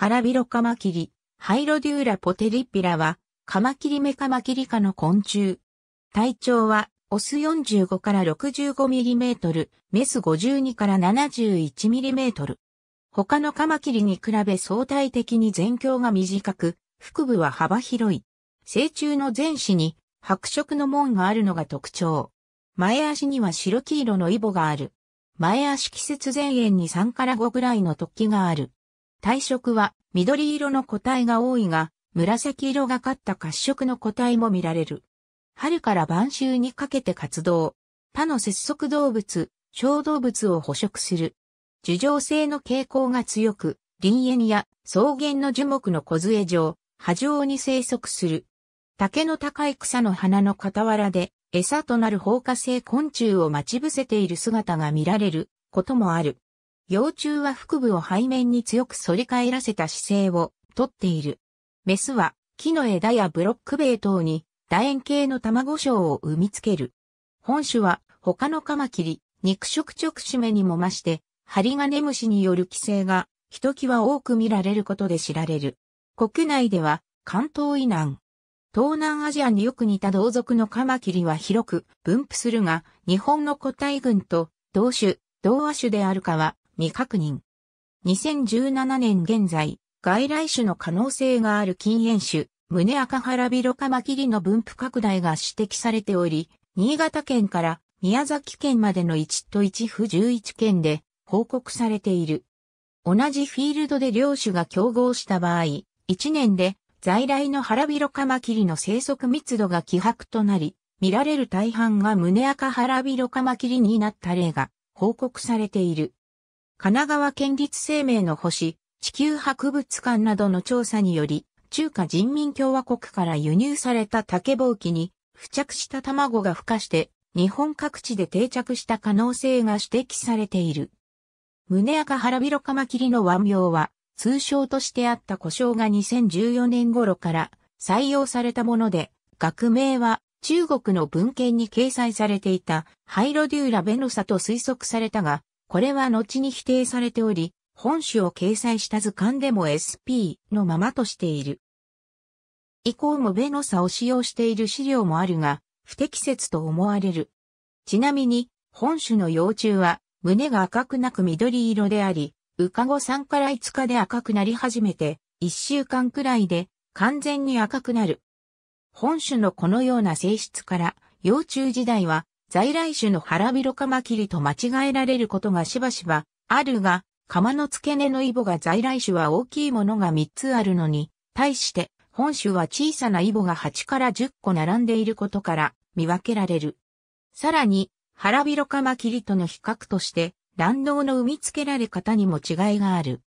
ハラビロカマキリ、ハイロデューラポテリッピラは、カマキリメカマキリ科の昆虫。体長は、オス45から65ミリメートル、メス52から71ミリメートル。他のカマキリに比べ相対的に全胸が短く、腹部は幅広い。成虫の前肢に白色の門があるのが特徴。前足には白黄色のイボがある。前足季節前縁に3から5ぐらいの突起がある。体色は緑色の個体が多いが、紫色がかった褐色の個体も見られる。春から晩秋にかけて活動。他の節足動物、小動物を捕食する。樹状性の傾向が強く、林園や草原の樹木の梢上、波状に生息する。竹の高い草の花の傍らで、餌となる放火性昆虫を待ち伏せている姿が見られることもある。幼虫は腹部を背面に強く反り返らせた姿勢をとっている。メスは木の枝やブロック塀等に楕円形の卵鞘を産みつける。本種は他のカマキリ、肉食直締めにも増して、針金虫による寄生がひときわ多く見られることで知られる。国内では関東以南、東南アジアによく似た同族のカマキリは広く分布するが、日本の個体群と同種、同亜種であるかは未確認。2017年現在、外来種の可能性がある禁煙種、胸赤腹ハラビロカマキリの分布拡大が指摘されており、新潟県から宮崎県までの1と1府11県で報告されている。同じフィールドで両種が競合した場合、1年で在来のハラビロカマキリの生息密度が希薄となり、見られる大半が胸赤腹ハラビロカマキリになった例が報告されている。神奈川県立生命の星、地球博物館などの調査により、中華人民共和国から輸入された竹ぼうきに付着した卵が孵化して日本各地で定着した可能性が指摘されている。胸赤腹びろ。ビロカマキリの和名は通称としてあった故障が2014年頃から採用されたもので、学名は中国の文献に掲載されていたハイロデューラベノサと推測されたが、これは後に否定されており、本種を掲載した図鑑でも SP のままとしている。以降もベノサを使用している資料もあるが、不適切と思われる。ちなみに、本種の幼虫は、胸が赤くなく緑色であり、かごさ3から5日で赤くなり始めて、1週間くらいで、完全に赤くなる。本種のこのような性質から、幼虫時代は、在来種の腹広カマキリと間違えられることがしばしばあるが、釜の付け根のイボが在来種は大きいものが3つあるのに、対して本種は小さなイボが8から10個並んでいることから見分けられる。さらに、腹広カマキリとの比較として、卵道の産み付けられ方にも違いがある。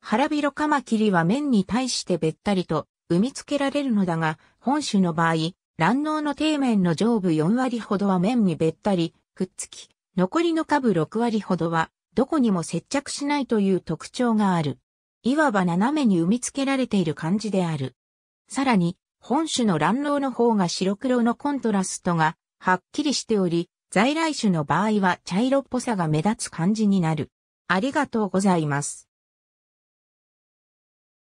腹広カマキリは面に対してべったりと産み付けられるのだが、本種の場合、卵脳の底面の上部4割ほどは面にべったり、くっつき、残りの下部6割ほどは、どこにも接着しないという特徴がある。いわば斜めに埋め付けられている感じである。さらに、本種の卵脳の方が白黒のコントラストが、はっきりしており、在来種の場合は茶色っぽさが目立つ感じになる。ありがとうございます。